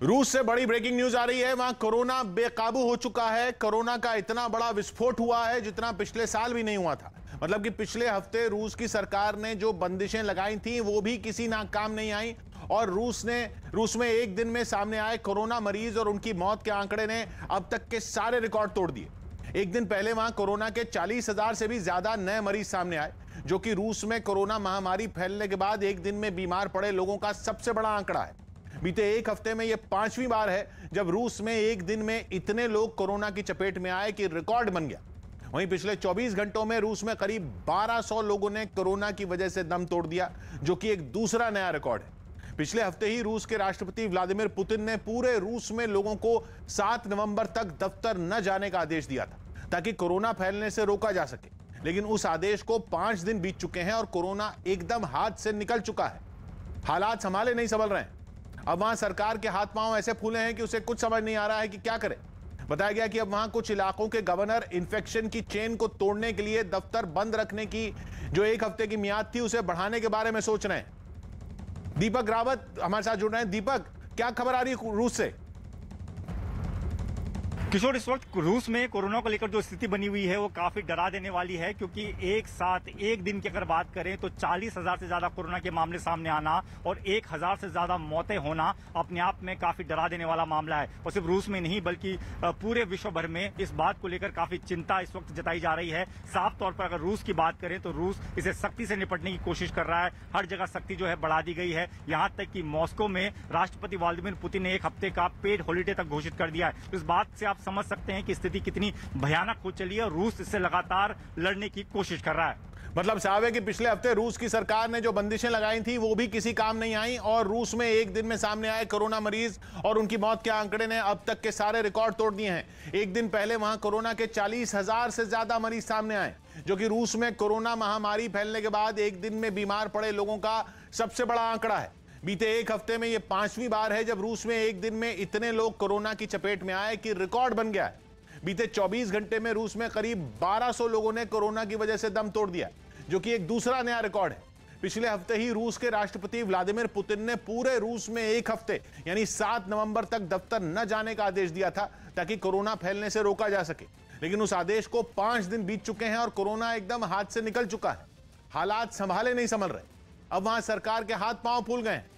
रूस से बड़ी ब्रेकिंग न्यूज आ रही है वहां कोरोना बेकाबू हो चुका है कोरोना का इतना बड़ा विस्फोट हुआ है जितना पिछले साल भी नहीं हुआ था मतलब कि पिछले हफ्ते रूस की सरकार ने जो बंदिशें लगाई थी वो भी किसी ना काम नहीं आई और रूस ने रूस में एक दिन में सामने आए कोरोना मरीज और उनकी मौत के आंकड़े ने अब तक के सारे रिकॉर्ड तोड़ दिए एक दिन पहले वहां कोरोना के चालीस हजार से भी ज्यादा नए मरीज सामने आए जो कि रूस में कोरोना महामारी फैलने के बाद एक दिन में बीमार पड़े लोगों का सबसे बड़ा आंकड़ा है बीते एक हफ्ते में यह पांचवी बार है जब रूस में एक दिन में इतने लोग कोरोना की चपेट में आए कि रिकॉर्ड बन गया वहीं पिछले 24 घंटों में रूस में करीब 1200 लोगों ने कोरोना की वजह से दम तोड़ दिया जो कि एक दूसरा नया रिकॉर्ड है पिछले हफ्ते ही रूस के राष्ट्रपति व्लादिमीर पुतिन ने पूरे रूस में लोगों को 7 नवंबर तक दफ्तर न जाने का आदेश दिया था ताकि कोरोना फैलने से रोका जा सके लेकिन उस आदेश को पांच दिन बीत चुके हैं और कोरोना एकदम हाथ से निकल चुका है हालात संभाले नहीं संभल रहे हैं अब वहां सरकार के हाथ पांव ऐसे फूले हैं कि उसे कुछ समझ नहीं आ रहा है कि क्या करे बताया गया कि अब वहां कुछ इलाकों के गवर्नर इन्फेक्शन की चेन को तोड़ने के लिए दफ्तर बंद रखने की जो एक हफ्ते की मियाद थी उसे बढ़ाने के बारे में सोच रहे हैं दीपक रावत हमारे साथ जुड़ रहे हैं दीपक क्या खबर आ रही है रूस से किशोर इस वक्त रूस में कोरोना को लेकर जो स्थिति बनी हुई है वो काफी डरा देने वाली है क्योंकि एक साथ एक दिन की अगर बात करें तो चालीस हजार से ज्यादा कोरोना के मामले सामने आना और एक हजार से ज्यादा मौतें होना अपने आप में काफी डरा देने वाला मामला है और सिर्फ रूस में नहीं बल्कि पूरे विश्व भर में इस बात को लेकर काफी चिंता इस वक्त जताई जा रही है साफ तौर पर अगर रूस की बात करें तो रूस इसे सख्ती से निपटने की कोशिश कर रहा है हर जगह सख्ती जो है बढ़ा दी गई है यहां तक कि मॉस्को में राष्ट्रपति व्लादिमिर पुतिन ने एक हफ्ते का पेड हॉलीडे तक घोषित कर दिया है तो इस बात से आप समझ सकते हैं कि स्थिति कितनी भयानक हो चली है रूस इससे लगातार लड़ने की कोशिश कर रहा है मतलब साहब है कि पिछले हफ्ते रूस की सरकार ने जो बंदिशें लगाई थी वो भी किसी काम नहीं आई और रूस में एक दिन में सामने आए कोरोना मरीज और उनकी मौत के आंकड़े ने अब तक के सारे रिकॉर्ड तोड़ दिए हैं एक दिन पहले वहां कोरोना के चालीस हजार से ज्यादा मरीज सामने आए जो कि रूस में कोरोना महामारी फैलने के बाद एक दिन में बीमार पड़े लोगों का सबसे बड़ा आंकड़ा है बीते एक हफ्ते में यह पांचवी बार है जब रूस में एक दिन में इतने लोग कोरोना की चपेट में आए कि रिकॉर्ड बन गया है बीते 24 घंटे में रूस में करीब 1200 लोगों ने कोरोना की वजह से दम तोड़ दिया जो कि एक दूसरा नया रिकॉर्ड है पिछले हफ्ते ही रूस के राष्ट्रपति व्लादिमीर पुतिन ने पूरे रूस में एक हफ्ते यानी सात नवंबर तक दफ्तर न जाने का आदेश दिया था ताकि कोरोना फैलने से रोका जा सके लेकिन उस आदेश को पांच दिन बीत चुके हैं और कोरोना एकदम हाथ से निकल चुका है हालात संभाले नहीं संभल रहे अब वहां सरकार के हाथ पांव फूल गए हैं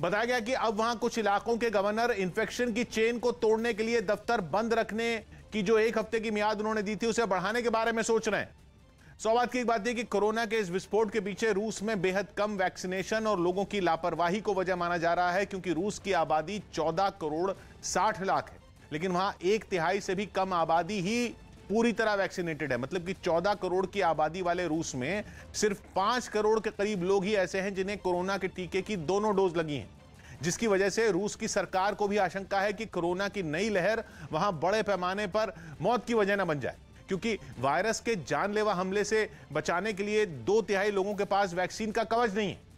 बताया गया कि अब वहां कुछ इलाकों के गवर्नर इन्फेक्शन की चेन को तोड़ने के लिए दफ्तर बंद रखने की जो एक हफ्ते की मियाद उन्होंने दी थी उसे बढ़ाने के बारे में सोच रहे हैं सौबात की एक बात यह कि कोरोना के इस विस्फोट के पीछे रूस में बेहद कम वैक्सीनेशन और लोगों की लापरवाही को वजह माना जा रहा है क्योंकि रूस की आबादी 14 करोड़ 60 लाख है लेकिन वहां एक तिहाई से भी कम आबादी ही पूरी तरह वैक्सीनेटेड है मतलब कि 14 करोड़ की आबादी वाले रूस में सिर्फ 5 करोड़ के करीब लोग ही ऐसे हैं जिन्हें कोरोना के टीके की दोनों डोज लगी हैं जिसकी वजह से रूस की सरकार को भी आशंका है कि कोरोना की नई लहर वहां बड़े पैमाने पर मौत की वजह न बन जाए क्योंकि वायरस के जानलेवा हमले से बचाने के लिए दो तिहाई लोगों के पास वैक्सीन का कवच नहीं है